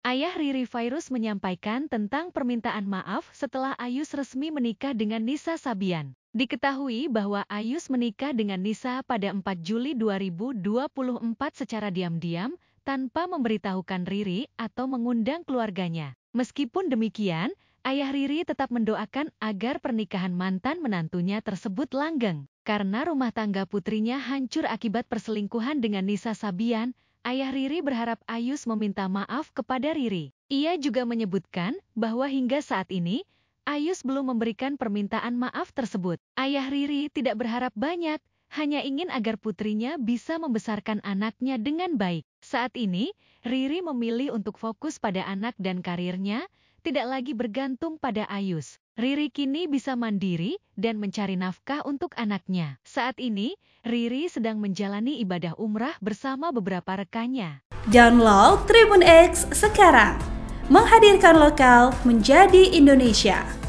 Ayah Riri Virus menyampaikan tentang permintaan maaf setelah Ayus resmi menikah dengan Nisa Sabian. Diketahui bahwa Ayus menikah dengan Nisa pada 4 Juli 2024 secara diam-diam tanpa memberitahukan Riri atau mengundang keluarganya. Meskipun demikian, ayah Riri tetap mendoakan agar pernikahan mantan menantunya tersebut langgeng. Karena rumah tangga putrinya hancur akibat perselingkuhan dengan Nisa Sabian, ayah Riri berharap Ayus meminta maaf kepada Riri. Ia juga menyebutkan bahwa hingga saat ini, Ayus belum memberikan permintaan maaf tersebut. Ayah Riri tidak berharap banyak, hanya ingin agar putrinya bisa membesarkan anaknya dengan baik. Saat ini, Riri memilih untuk fokus pada anak dan karirnya, tidak lagi bergantung pada Ayus. Riri kini bisa mandiri dan mencari nafkah untuk anaknya. Saat ini, Riri sedang menjalani ibadah umrah bersama beberapa rekannya. Download Tribun X sekarang, menghadirkan lokal menjadi Indonesia.